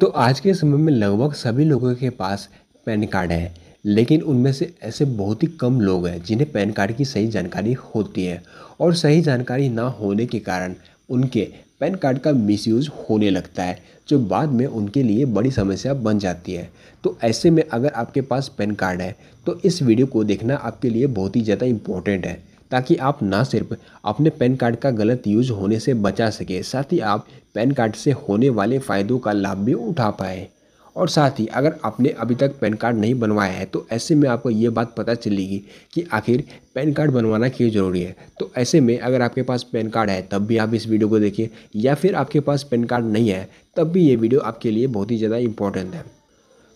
तो आज के समय में लगभग सभी लोगों के पास पैन कार्ड है लेकिन उनमें से ऐसे बहुत ही कम लोग हैं जिन्हें पैन कार्ड की सही जानकारी होती है और सही जानकारी ना होने के कारण उनके पैन कार्ड का मिसयूज होने लगता है जो बाद में उनके लिए बड़ी समस्या बन जाती है तो ऐसे में अगर आपके पास पैन कार्ड है तो इस वीडियो को देखना आपके लिए बहुत ही ज़्यादा इम्पोर्टेंट है ताकि आप ना सिर्फ अपने पैन कार्ड का गलत यूज होने से बचा सके साथ ही आप पैन कार्ड से होने वाले फ़ायदों का लाभ भी उठा पाएँ और साथ ही अगर आपने अभी तक पैन कार्ड नहीं बनवाया है तो ऐसे में आपको ये बात पता चलेगी कि आखिर पैन कार्ड बनवाना क्यों ज़रूरी है तो ऐसे में अगर आपके पास पैन कार्ड है तब भी आप इस वीडियो को देखिए या फिर आपके पास पैन कार्ड नहीं है तब भी ये वीडियो आपके लिए बहुत ही ज़्यादा इंपॉर्टेंट है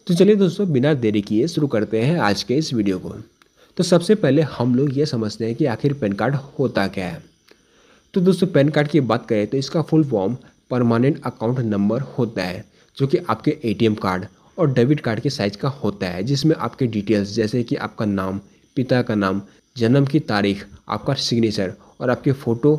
तो चलिए दोस्तों बिना देरी किए शुरू करते हैं आज के इस वीडियो को तो सबसे पहले हम लोग ये समझते हैं कि आखिर पैन कार्ड होता क्या है तो दोस्तों पैन कार्ड की बात करें तो इसका full form permanent account number होता है जो कि आपके ए कार्ड और डेबिट कार्ड के साइज का होता है जिसमें आपके डिटेल्स जैसे कि आपका नाम पिता का नाम जन्म की तारीख आपका सिग्नेचर और आपके फ़ोटो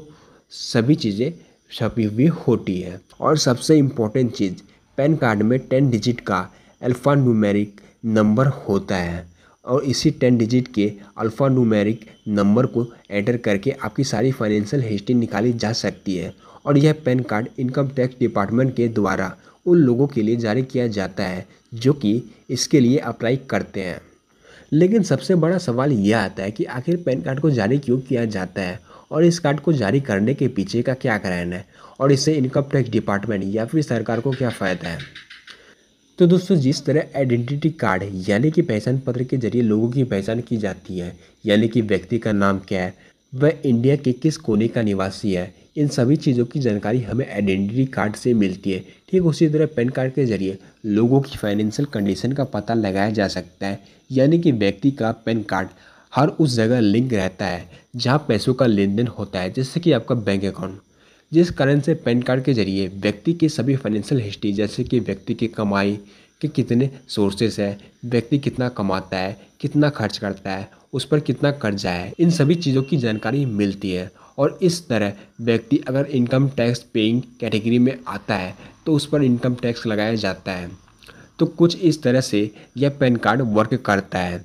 सभी चीज़ें छपी हुई होती है और सबसे इम्पोर्टेंट चीज़ पैन कार्ड में टेन डिजिट का अल्फ़ा न्यूमेरिक नंबर होता है और इसी टेन डिजिट के अल्फ़ा नूमेरिक नंबर को एंटर करके आपकी सारी फाइनेंशियल हिस्ट्री निकाली जा सकती है और यह PAN card income tax department के द्वारा उन लोगों के लिए जारी किया जाता है जो कि इसके लिए अप्लाई करते हैं लेकिन सबसे बड़ा सवाल यह आता है कि आखिर पैन कार्ड को जारी क्यों किया जाता है और इस कार्ड को जारी करने के पीछे का क्या कारण है और इससे इनकम टैक्स डिपार्टमेंट या फिर सरकार को क्या फ़ायदा है तो दोस्तों जिस तरह आइडेंटिटी कार्ड है यानी कि पहचान पत्र के जरिए लोगों की पहचान की जाती है यानी कि व्यक्ति का नाम क्या है वह इंडिया के किस कोने का निवासी है इन सभी चीज़ों की जानकारी हमें आइडेंटिटी कार्ड से मिलती है ठीक उसी तरह पैन कार्ड के जरिए लोगों की फाइनेंशियल कंडीशन का पता लगाया जा सकता है यानी कि व्यक्ति का पैन कार्ड हर उस जगह लिंक रहता है जहाँ पैसों का लेन देन होता है जैसे कि आपका बैंक अकाउंट जिस कारण से पैन कार्ड के जरिए व्यक्ति की सभी फाइनेंशियल हिस्ट्री जैसे कि व्यक्ति की कमाई के कितने सोर्सेस हैं व्यक्ति कितना कमाता है कितना खर्च करता है उस पर कितना कर्जा है इन सभी चीज़ों की जानकारी मिलती है और इस तरह व्यक्ति अगर इनकम टैक्स पेइंग कैटेगरी में आता है तो उस पर इनकम टैक्स लगाया जाता है तो कुछ इस तरह से यह पैन कार्ड वर्क करता है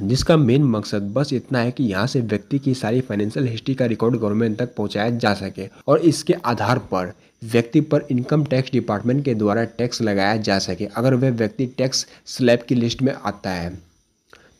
जिसका मेन मकसद बस इतना है कि यहाँ से व्यक्ति की सारी फाइनेंशियल हिस्ट्री का रिकॉर्ड गवर्नमेंट तक पहुँचाया जा सके और इसके आधार पर व्यक्ति पर इनकम टैक्स डिपार्टमेंट के द्वारा टैक्स लगाया जा सके अगर वह व्यक्ति टैक्स स्लैब की लिस्ट में आता है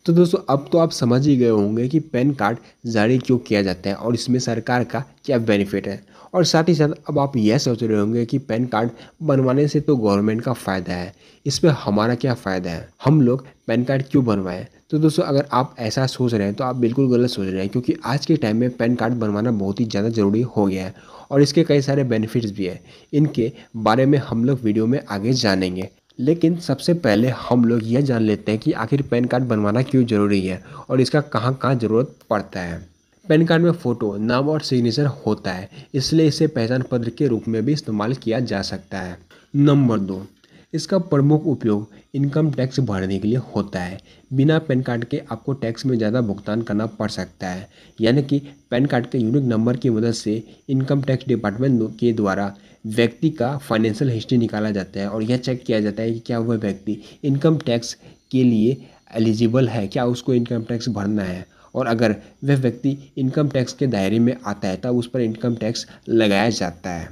तो दोस्तों अब तो आप समझ ही गए होंगे कि पैन कार्ड जारी क्यों किया जाता है और इसमें सरकार का क्या बेनिफिट है और साथ ही साथ अब आप यह सोच रहे होंगे कि पैन कार्ड बनवाने से तो गवर्नमेंट का फ़ायदा है इस पर हमारा क्या फ़ायदा है हम लोग पैन कार्ड क्यों बनवाएं तो दोस्तों अगर आप ऐसा सोच रहे हैं तो आप बिल्कुल गलत सोच रहे हैं क्योंकि आज के टाइम में पैन कार्ड बनवाना बहुत ही ज़्यादा ज़रूरी हो गया है और इसके कई सारे बेनिफिट्स भी हैं इनके बारे में हम लोग वीडियो में आगे जानेंगे लेकिन सबसे पहले हम लोग यह जान लेते हैं कि आखिर पैन कार्ड बनवाना क्यों ज़रूरी है और इसका कहाँ कहाँ ज़रूरत पड़ता है पैन कार्ड में फ़ोटो नाम और सिग्नेचर होता है इसलिए इसे पहचान पत्र के रूप में भी इस्तेमाल किया जा सकता है नंबर दो इसका प्रमुख उपयोग इनकम टैक्स भरने के लिए होता है बिना पैन कार्ड के आपको टैक्स में ज़्यादा भुगतान करना पड़ सकता है यानी कि पैन कार्ड के यूनिक नंबर की मदद से इनकम टैक्स डिपार्टमेंट के द्वारा व्यक्ति का फाइनेंशियल हिस्ट्री निकाला जाता है और यह चेक किया जाता है कि क्या वह व्यक्ति इनकम टैक्स के लिए एलिजिबल है क्या उसको इनकम टैक्स भरना है और अगर वह व्यक्ति इनकम टैक्स के दायरे में आता है तब उस पर इनकम टैक्स लगाया जाता है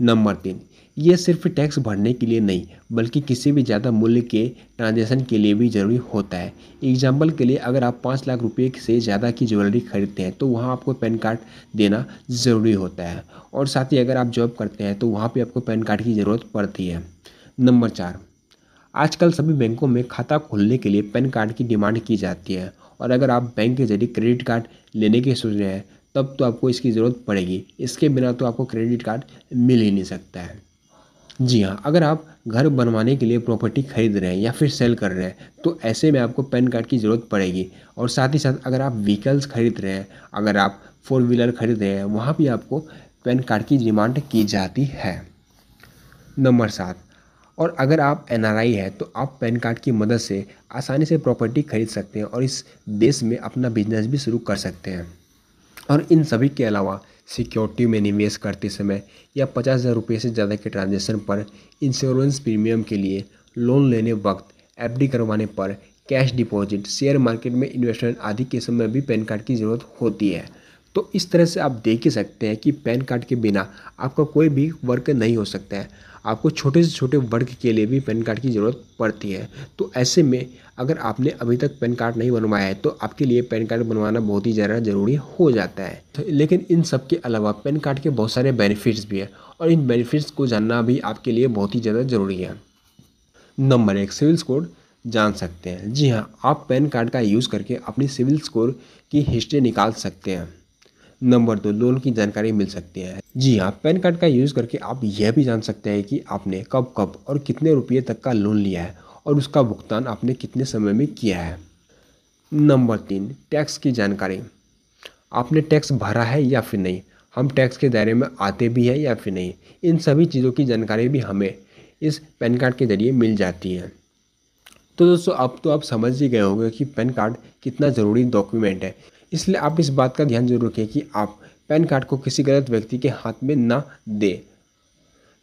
नंबर तीन ये सिर्फ टैक्स भरने के लिए नहीं बल्कि किसी भी ज़्यादा मूल्य के ट्रांजेक्शन के लिए भी ज़रूरी होता है एग्जाम्पल के लिए अगर आप पाँच लाख रुपये से ज़्यादा की ज्वेलरी खरीदते हैं तो वहाँ आपको पैन कार्ड देना ज़रूरी होता है और साथ ही अगर आप जॉब करते हैं तो वहाँ पर आपको पैन कार्ड की ज़रूरत पड़ती है नंबर चार आजकल सभी बैंकों में खाता खोलने के लिए पैन कार्ड की डिमांड की जाती है और अगर आप बैंक के जरिए क्रेडिट कार्ड लेने की सोच रहे हैं तब तो आपको इसकी ज़रूरत पड़ेगी इसके बिना तो आपको क्रेडिट कार्ड मिल ही नहीं सकता है जी हाँ अगर आप घर बनवाने के लिए प्रॉपर्टी खरीद रहे हैं या फिर सेल कर रहे हैं तो ऐसे में आपको पैन कार्ड की ज़रूरत पड़ेगी और साथ ही साथ अगर आप व्हीकल्स खरीद रहे हैं अगर आप फोर व्हीलर खरीद रहे हैं वहाँ भी आपको पैन कार्ड की डिमांड की जाती है नंबर सात और अगर आप एन है तो आप पैन कार्ड की मदद से आसानी से प्रॉपर्टी खरीद सकते हैं और इस देश में अपना बिजनेस भी शुरू कर सकते हैं और इन सभी के अलावा सिक्योरिटी में निवेश करते समय या पचास हज़ार रुपये से ज़्यादा के ट्रांजेक्शन पर इंश्योरेंस प्रीमियम के लिए लोन लेने वक्त एफडी करवाने पर कैश डिपॉजिट शेयर मार्केट में इन्वेस्टमेंट आदि के समय भी पैन कार्ड की ज़रूरत होती है तो इस तरह से आप देख ही सकते हैं कि पैन कार्ड के बिना आपका कोई भी वर्क नहीं हो सकता है आपको छोटे से छोटे वर्ग के लिए भी पैन कार्ड की ज़रूरत पड़ती है तो ऐसे में अगर आपने अभी तक पैन कार्ड नहीं बनवाया है तो आपके लिए पैन कार्ड बनवाना बहुत ही ज़्यादा ज़रूरी हो जाता है तो लेकिन इन सब के अलावा पैन कार्ड के बहुत सारे बेनिफिट्स भी हैं और इन बेनिफिट्स को जानना भी आपके लिए बहुत ही ज़्यादा ज़रूरी है नंबर एक सिविल स्कोर जान सकते हैं जी हाँ आप पैन कार्ड का यूज़ करके अपनी सिविल स्कोर की हिस्ट्री निकाल सकते हैं नंबर दो तो लोन की जानकारी मिल सकती है जी हाँ पैन कार्ड का यूज़ करके आप यह भी जान सकते हैं कि आपने कब कब और कितने रुपये तक का लोन लिया है और उसका भुगतान आपने कितने समय में किया है नंबर तीन टैक्स की जानकारी आपने टैक्स भरा है या फिर नहीं हम टैक्स के दायरे में आते भी हैं या फिर नहीं इन सभी चीज़ों की जानकारी भी हमें इस पैन कार्ड के ज़रिए मिल जाती है तो दोस्तों अब तो आप समझ ही गए होंगे कि पैन कार्ड कितना ज़रूरी डॉक्यूमेंट है इसलिए आप इस बात का ध्यान जरूर रखें कि आप पैन कार्ड को किसी गलत व्यक्ति के हाथ में ना दें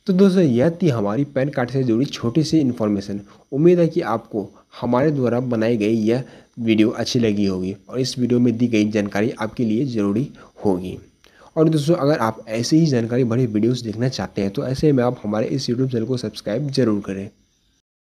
तो दोस्तों यह थी हमारी पैन कार्ड से जुड़ी छोटी सी इन्फॉर्मेशन उम्मीद है कि आपको हमारे द्वारा बनाई गई यह वीडियो अच्छी लगी होगी और इस वीडियो में दी गई जानकारी आपके लिए ज़रूरी होगी और दोस्तों अगर आप ऐसे ही जानकारी भरी वीडियोस देखना चाहते हैं तो ऐसे में आप हमारे इस यूट्यूब चैनल को सब्सक्राइब जरूर करें